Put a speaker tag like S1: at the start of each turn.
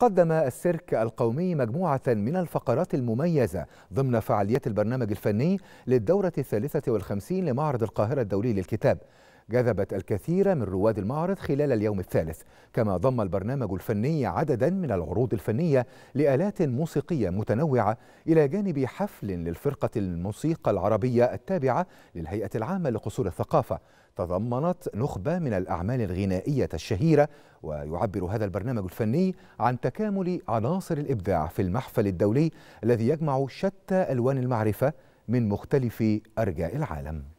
S1: قدم السيرك القومي مجموعة من الفقرات المميزة ضمن فعاليات البرنامج الفني للدورة الثالثة والخمسين لمعرض القاهرة الدولي للكتاب جذبت الكثير من رواد المعرض خلال اليوم الثالث كما ضم البرنامج الفني عددا من العروض الفنية لآلات موسيقية متنوعة إلى جانب حفل للفرقة الموسيقى العربية التابعة للهيئة العامة لقصور الثقافة تضمنت نخبة من الأعمال الغنائية الشهيرة ويعبر هذا البرنامج الفني عن تكامل عناصر الإبداع في المحفل الدولي الذي يجمع شتى ألوان المعرفة من مختلف أرجاء العالم